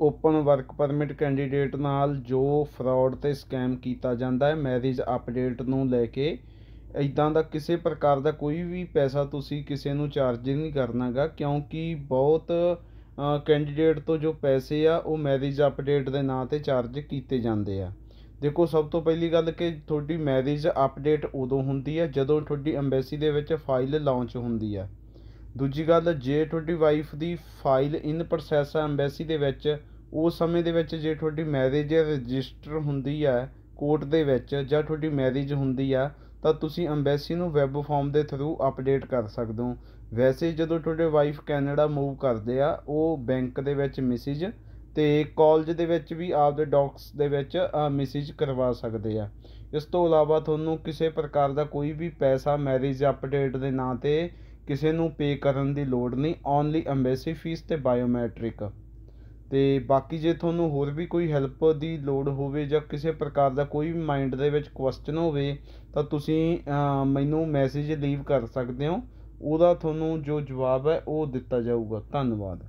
open work permit candidate ਨਾਲ ਜੋ fraud ਤੇ ਸਕੈਮ ਕੀਤਾ ਜਾਂਦਾ ਹੈ ਮੈਰਿਜ ਅਪਡੇਟ ਨੂੰ ਲੈ ਕੇ ਇਦਾਂ ਦਾ ਕਿਸੇ ਪ੍ਰਕਾਰ ਦਾ ਕੋਈ ਵੀ ਪੈਸਾ ਤੁਸੀਂ ਕਿਸੇ ਨੂੰ ਚਾਰਜ ਨਹੀਂ ਕਰਨਾਗਾ ਕਿਉਂਕਿ ਬਹੁਤ ਕੈਂਡੀਡੇਟ ਤੋਂ ਜੋ ਪੈਸੇ ਆ ਉਹ ਮੈਰਿਜ ਅਪਡੇਟ ਦੇ ਨਾਂ ਤੇ ਚਾਰਜ ਕੀਤੇ ਜਾਂਦੇ ਆ ਦੇਖੋ ਸਭ ਤੋਂ ਪਹਿਲੀ ਗੱਲ ਕਿ ਤੁਹਾਡੀ ਮੈਰਿਜ ਅਪਡੇਟ ਉਦੋਂ ਹੁੰਦੀ ਹੈ ਜਦੋਂ ਤੁਹਾਡੀ ਐਮਬੈਸੀ ਦੇ ਵਿੱਚ ਫਾਈਲ ਲਾਂਚ ਹੁੰਦੀ ਹੈ ਦੂਜੀ ਗੱਲ 20 ਵਾਈਫ ਦੀ ਫਾਈਲ ਇਨ ਪ੍ਰੋਸੈਸ ਹੈ ਐਮਬੈਸੀ ਦੇ ਵਿੱਚ ਉਸ ਸਮੇਂ ਦੇ ਵਿੱਚ ਜੇ ਤੁਹਾਡੀ ਮੈਰਿਜ ਰਜਿਸਟਰ ਹੁੰਦੀ ਹੈ ਕੋਰਟ ਦੇ ਵਿੱਚ ਜਾਂ ਤੁਹਾਡੀ ਮੈਰਿਜ ਹੁੰਦੀ ਆ ਤਾਂ ਤੁਸੀਂ ਐਮਬੈਸੀ ਨੂੰ ਵੈਬ ਫਾਰਮ ਦੇ ਥਰੂ ਅਪਡੇਟ ਕਰ ਸਕਦੇ ਹੋ ਵੈਸੇ ਜਦੋਂ ਤੁਹਾਡੇ ਵਾਈਫ ਕੈਨੇਡਾ ਮੂਵ ਕਰਦੇ ਆ ਉਹ ਬੈਂਕ ਦੇ ਵਿੱਚ ਮੈਸੇਜ ਤੇ ਕਾਲਜ ਦੇ ਵਿੱਚ ਵੀ ਆਪਦੇ ਡਾਕਸ ਦੇ ਵਿੱਚ ਮੈਸੇਜ ਕਰਵਾ ਸਕਦੇ ਆ ਇਸ ਤੋਂ ਇਲਾਵਾ ਤੁਹਾਨੂੰ ਕਿਸੇ ਪ੍ਰਕਾਰ ਦਾ ਕੋਈ ਵੀ ਪੈਸਾ ਮੈਰਿਜ ਅਪਡੇਟ ਦੇ ਨਾਂ ਤੇ ਕਿਸੇ ਨੂੰ ਪੇ ਕਰਨ ਦੀ ਲੋੜ ਨਹੀਂ ਓਨਲੀ ਐਮਬੈਸੀ ਫੀਸ ਤੇ ਬਾਇਓਮੈਟ੍ਰਿਕ ਤੇ ਬਾਕੀ ਜੇ ਤੁਹਾਨੂੰ ਹੋਰ ਵੀ ਕੋਈ ਹੈਲਪ ਦੀ ਲੋੜ ਹੋਵੇ ਜਾਂ ਕਿਸੇ ਪ੍ਰਕਾਰ ਦਾ ਕੋਈ ਵੀ ਮਾਈਂਡ ਦੇ ਵਿੱਚ ਕੁਐਸਚਨ ਹੋਵੇ ਤਾਂ ਤੁਸੀਂ ਮੈਨੂੰ ਮੈਸੇਜ ਲੀਵ ਕਰ ਸਕਦੇ ਹੋ ਉਹਦਾ ਤੁਹਾਨੂੰ ਜੋ ਜਵਾਬ ਹੈ ਉਹ ਦਿੱਤਾ ਜਾਊਗਾ ਧੰਨਵਾਦ